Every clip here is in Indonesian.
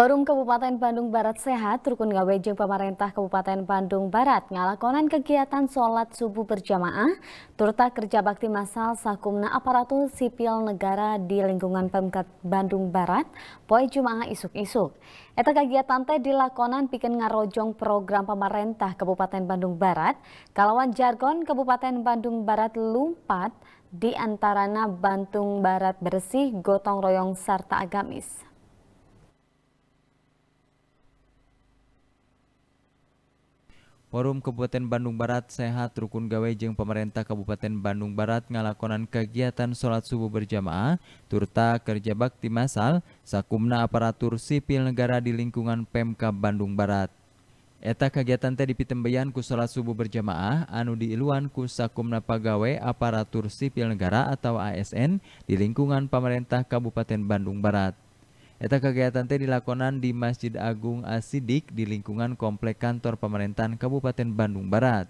Forum Kabupaten Bandung Barat Sehat, Rukun Gawejeng Pemerintah Kabupaten Bandung Barat ngalakonan kegiatan sholat subuh berjamaah, turta kerja bakti masal sakumna aparatur sipil negara di lingkungan Pemkat Bandung Barat, poi Jumaah isuk-isuk. Eta kegiatan teh dilakonan bikin ngarojong program pemerintah Kabupaten Bandung Barat, kalawan jargon Kabupaten Bandung Barat lumpat, di antarana Bantung Barat bersih, gotong royong, serta agamis. Forum Kabupaten Bandung Barat Sehat Rukun gawai jeng pemerintah Kabupaten Bandung Barat ngalakonan kegiatan sholat subuh berjamaah, turta kerja bakti masal, sakumna aparatur sipil negara di lingkungan Pemka Bandung Barat. Eta kegiatan tadi dipitembeyan ku sholat subuh berjamaah anu diiluan ku sakumna pagawe aparatur sipil negara atau ASN di lingkungan pemerintah Kabupaten Bandung Barat. Eta kegiatan teh dilakonan di Masjid Agung Asidik di lingkungan Komplek Kantor Pemerintahan Kabupaten Bandung Barat.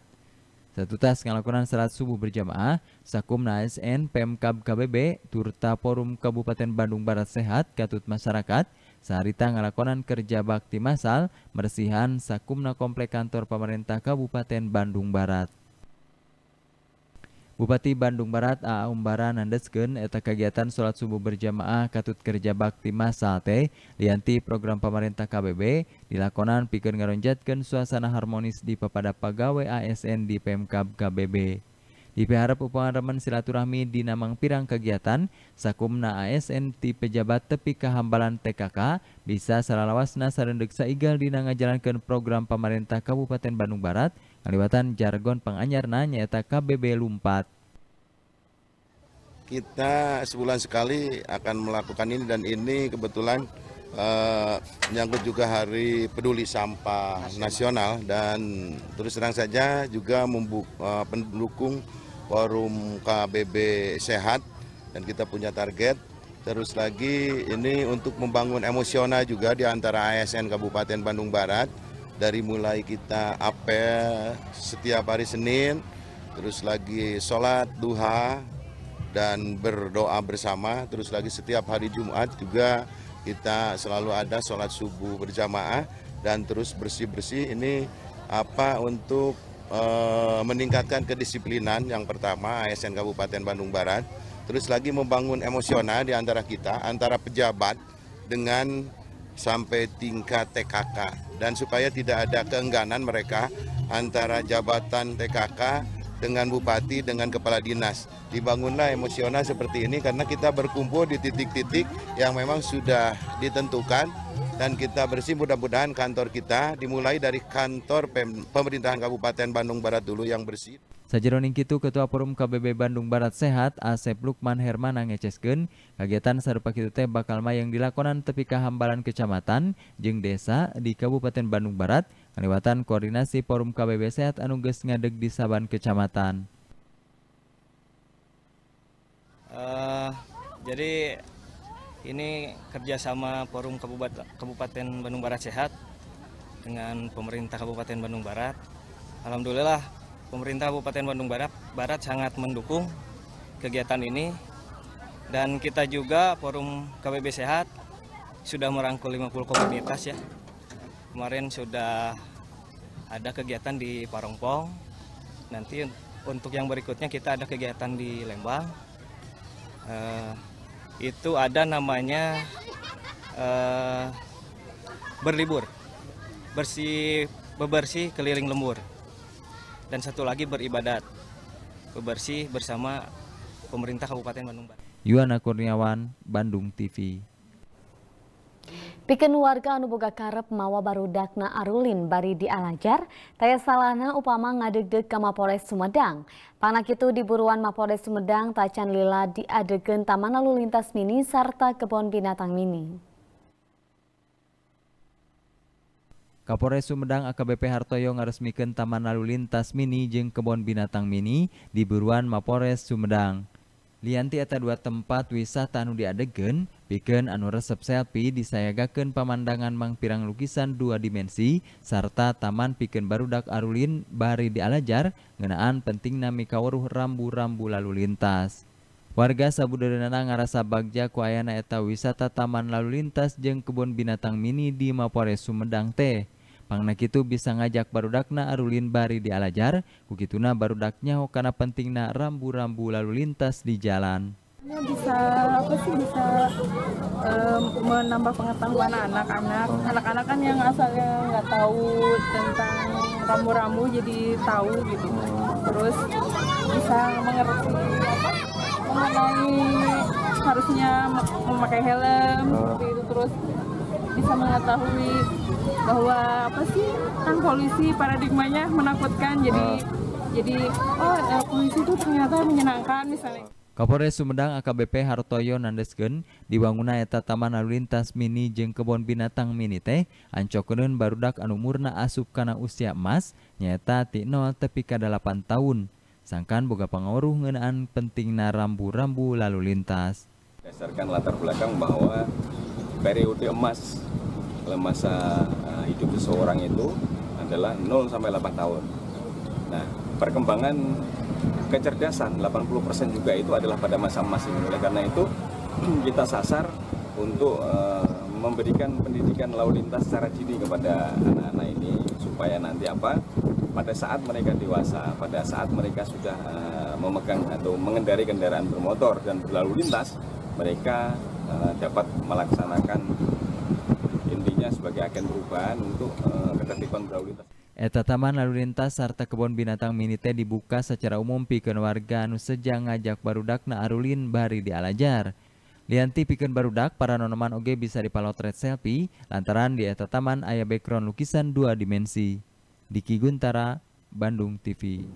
Satu tas ngelakonan serat subuh berjamaah, Sakumna ASN Pemkab KBB, Turta Forum Kabupaten Bandung Barat Sehat, Katut Masyarakat, Sarita ngelakonan kerja bakti masal, mersihan Sakumna Komplek Kantor Pemerintah Kabupaten Bandung Barat. Bupati Bandung Barat A. Umbara Nandesken eta kegiatan sholat subuh berjamaah katut kerja bakti masal teh lianti program pemerintah KBB dilakonan pikir ngeronjatkan suasana harmonis di pepada pegawai ASN di Pemkab KBB. Dipiharap upangan remen silaturahmi di namang pirang kegiatan sakumna ASN di pejabat tepi kehambalan TKK bisa salalawasna sarendek saigal dina ngajalankan program pemerintah Kabupaten Bandung Barat Kalibatan jargon penganyar nanya eta KBB Lumpat. Kita sebulan sekali akan melakukan ini dan ini kebetulan Uh, menyangkut juga hari peduli sampah nasional, nasional dan terus terang saja juga membuka, mendukung eh, forum KBB sehat dan kita punya target Terus lagi ini untuk membangun emosional juga di antara ASN Kabupaten Bandung Barat dari mulai kita apel setiap hari Senin, terus lagi sholat duha dan berdoa bersama, terus lagi setiap hari Jumat juga kita selalu ada sholat subuh berjamaah dan terus bersih bersih ini apa untuk e, meningkatkan kedisiplinan yang pertama ASN Kabupaten Bandung Barat, terus lagi membangun emosional di antara kita antara pejabat dengan sampai tingkat TKK dan supaya tidak ada keengganan mereka antara jabatan TKK dengan bupati dengan kepala dinas dibangunlah emosional seperti ini karena kita berkumpul di titik-titik yang memang sudah ditentukan dan kita bersih mudah-mudahan kantor kita dimulai dari kantor pemerintahan Kabupaten Bandung Barat dulu yang bersih Sajeroning Kitu Ketua Forum KBB Bandung Barat Sehat Asep Lukman Hermana ngeceskeun kegiatan sarupa kitu teh bakal mayang dilakonan tepi ka hambalan kecamatan jeung desa di Kabupaten Bandung Barat ngaliwatan koordinasi Forum KBB Sehat anu geus ngadeg di saban kecamatan. Uh, jadi ini kerjasama Forum Kabupaten Bandung Barat Sehat dengan pemerintah Kabupaten Bandung Barat. Alhamdulillah pemerintah Kabupaten Bandung Barat, Barat sangat mendukung kegiatan ini dan kita juga forum KBB Sehat sudah merangkul 50 komunitas ya. Kemarin sudah ada kegiatan di Parongpong. Nanti untuk yang berikutnya kita ada kegiatan di Lembang. Uh, itu ada namanya uh, berlibur, bersih bebersih keliling lembur dan satu lagi beribadat bersih bersama pemerintah Kabupaten Bandung Yuana Kurniawan, Bandung TV. Pikeun warga anu boga karep mawa baru dakna Arulin bari dialajar, taya salahna upama ngadegdeg ke Mapores Sumedang. Panak itu diburuan Mapolres Sumedang tacan lila diadegeun taman lalu lintas mini serta kebun binatang mini. Kapolres Sumedang AKBP Hartoyo ngaresmikan Taman Lalu Lintas Mini jeng Kebon Binatang Mini di Buruan Mapores Sumedang. Lianti eta dua tempat wisata anu diadegen, bikin anu resep selfie disayagakan pemandangan mangpirang lukisan dua dimensi, serta taman bikin barudak arulin bari dialajar, ngenaan nami mikawaruh rambu-rambu lalu lintas. Warga Sabudaranana ngarasa bagja kuayana eta wisata taman lalu lintas jeng kebun binatang mini di Mapores Sumedang teh. Pangnak itu bisa ngajak barudakna arulin bari di alajar, kukituna barudaknya karena pentingna rambu-rambu lalu lintas di jalan. Bisa apa sih bisa um, menambah pengetahuan anak-anak. Oh. Anak-anak kan yang asalnya nggak tahu tentang rambu-rambu jadi tahu gitu. Oh. Terus bisa mengerti apa mengenai harusnya memakai helm seperti oh. itu terus bisa mengetahui bahwa apa sih kan polisi paradigmanya menakutkan jadi ah. jadi oh eh, polisi itu ternyata menyenangkan misalnya Kapolres Sumedang AKBP Hartoyo Nandesgen dibangunna eta Taman Lalu Lintas Mini jeung Kebon Binatang Mini teh ancokeun barudak anu murna asup kana usia emas nyaeta ti 0 tepi ka 8 tahun. Sangkan boga pengaruh ngeunaan pentingna rambu-rambu lalu lintas. Dasarkan latar belakang bahwa periode emas dalam eh, masa eh, hidup seseorang itu adalah 0 sampai 8 tahun. Nah, perkembangan kecerdasan 80% juga itu adalah pada masa emas ini. Oleh karena itu kita sasar untuk eh, memberikan pendidikan lalu lintas secara dini kepada anak-anak ini supaya nanti apa pada saat mereka dewasa, pada saat mereka sudah memegang atau mengendari kendaraan bermotor dan berlalu lintas, mereka Eh, dapat melaksanakan intinya sebagai agen perubahan untuk eh, ketertiban berlalu lintas. Eta Taman Lalu Lintas serta Kebun Binatang Minite dibuka secara umum pikan warga anu seja ngajak barudakna arulin bari di Alajar. Lianti pikan barudak para nonoman oge bisa dipalotret selfie lantaran di eta taman ayah background lukisan dua dimensi. Diki Guntara, Bandung TV.